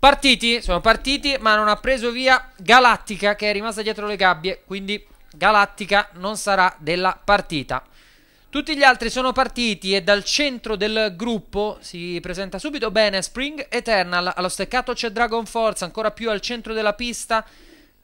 Partiti, sono partiti, ma non ha preso via Galattica che è rimasta dietro le gabbie, quindi Galattica non sarà della partita. Tutti gli altri sono partiti e dal centro del gruppo si presenta subito bene Spring Eternal, allo steccato c'è Dragon Force ancora più al centro della pista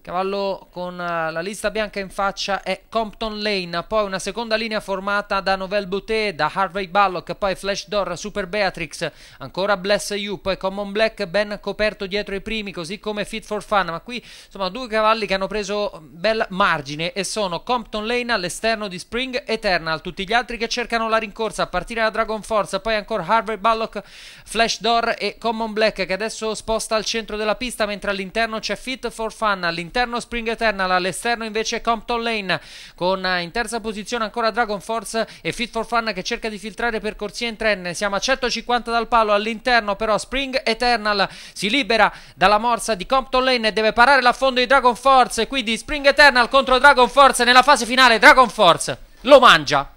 Cavallo con eh, la lista bianca in faccia è Compton Lane, poi una seconda linea formata da Novel Boutet, da Harvey Ballock, poi Flash Door, Super Beatrix, ancora Bless You, poi Common Black ben coperto dietro i primi, così come Fit for Fun, ma qui insomma due cavalli che hanno preso mm, bel margine e sono Compton Lane all'esterno di Spring Eternal, tutti gli altri che cercano la rincorsa a partire da Dragon Force, poi ancora Harvey Ballock, Flash Door e Common Black che adesso sposta al centro della pista mentre all'interno c'è Fit for Fun, all'interno all'interno Spring Eternal, all'esterno invece Compton Lane con eh, in terza posizione ancora Dragon Force e Fit for Fun che cerca di filtrare per percorsi in tren, siamo a 150 dal palo, all'interno però Spring Eternal si libera dalla morsa di Compton Lane e deve parare l'affondo di Dragon Force, quindi Spring Eternal contro Dragon Force nella fase finale Dragon Force lo mangia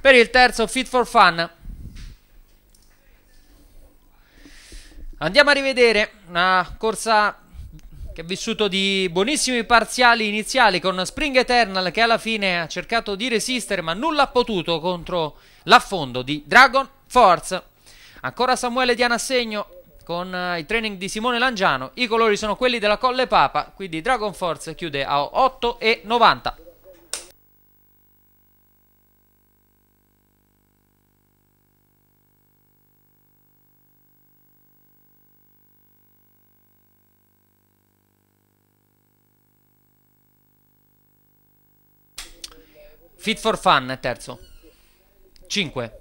per il terzo Fit for Fun. Andiamo a rivedere una corsa che ha vissuto di buonissimi parziali iniziali con Spring Eternal che alla fine ha cercato di resistere ma nulla ha potuto contro l'affondo di Dragon Force. Ancora Samuele Diana a segno con eh, i training di Simone Langiano, i colori sono quelli della Colle Papa, quindi Dragon Force chiude a 8,90. Fit for Fun è terzo. 5.